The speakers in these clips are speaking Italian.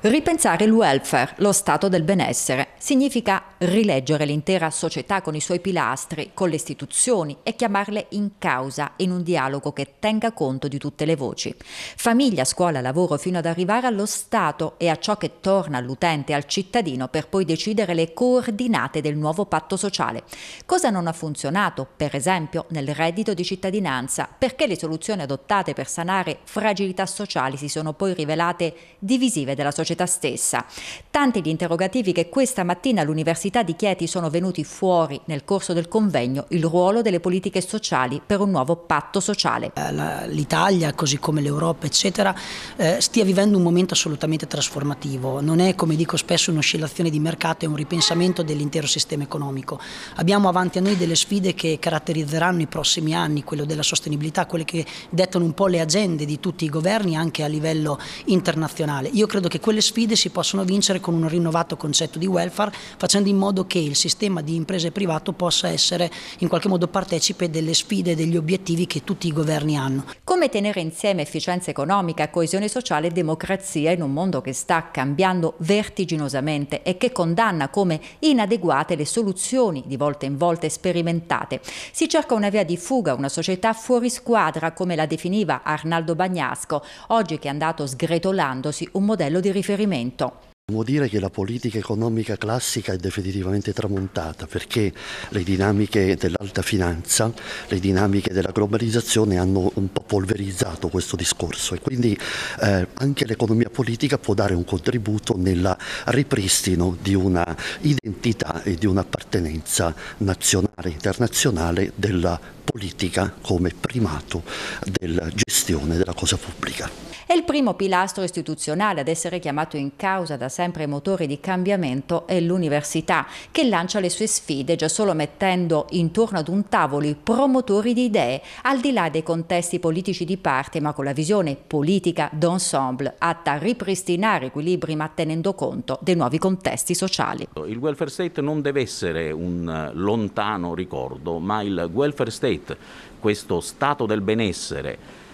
Ripensare il welfare, lo stato del benessere, significa rileggere l'intera società con i suoi pilastri, con le istituzioni e chiamarle in causa in un dialogo che tenga conto di tutte le voci. Famiglia, scuola, lavoro fino ad arrivare allo Stato e a ciò che torna all'utente al cittadino per poi decidere le coordinate del nuovo patto sociale. Cosa non ha funzionato, per esempio, nel reddito di cittadinanza? Perché le soluzioni adottate per sanare fragilità sociali si sono poi rivelate divisive della società? società stessa. Tanti gli interrogativi che questa mattina all'Università di Chieti sono venuti fuori nel corso del convegno il ruolo delle politiche sociali per un nuovo patto sociale. Eh, L'Italia, così come l'Europa, eccetera, eh, stia vivendo un momento assolutamente trasformativo. Non è, come dico spesso, un'oscillazione di mercato, è un ripensamento dell'intero sistema economico. Abbiamo avanti a noi delle sfide che caratterizzeranno i prossimi anni, quello della sostenibilità, quelle che dettano un po' le agende di tutti i governi anche a livello internazionale. Io credo che quelle quelle sfide si possono vincere con un rinnovato concetto di welfare, facendo in modo che il sistema di imprese privato possa essere in qualche modo partecipe delle sfide e degli obiettivi che tutti i governi hanno. Come tenere insieme efficienza economica, coesione sociale e democrazia in un mondo che sta cambiando vertiginosamente e che condanna come inadeguate le soluzioni di volta in volta sperimentate? Si cerca una via di fuga, una società fuori squadra, come la definiva Arnaldo Bagnasco, oggi che è andato sgretolandosi un modello di riferimento riferimento. Vuol dire che la politica economica classica è definitivamente tramontata perché le dinamiche dell'alta finanza, le dinamiche della globalizzazione hanno un po' polverizzato questo discorso e quindi eh, anche l'economia politica può dare un contributo nel ripristino di una identità e di un'appartenenza nazionale, internazionale della politica come primato della gestione della cosa pubblica è il primo pilastro istituzionale ad essere chiamato in causa da sempre motore di cambiamento è l'università, che lancia le sue sfide già solo mettendo intorno ad un tavolo i promotori di idee, al di là dei contesti politici di parte, ma con la visione politica d'ensemble, atta a ripristinare equilibri ma tenendo conto dei nuovi contesti sociali. Il welfare state non deve essere un eh, lontano ricordo, ma il welfare state, questo stato del benessere,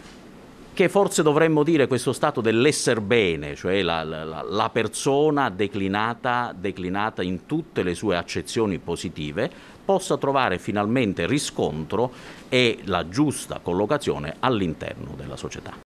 che forse dovremmo dire questo stato dell'esser bene, cioè la, la, la persona declinata, declinata in tutte le sue accezioni positive, possa trovare finalmente riscontro e la giusta collocazione all'interno della società.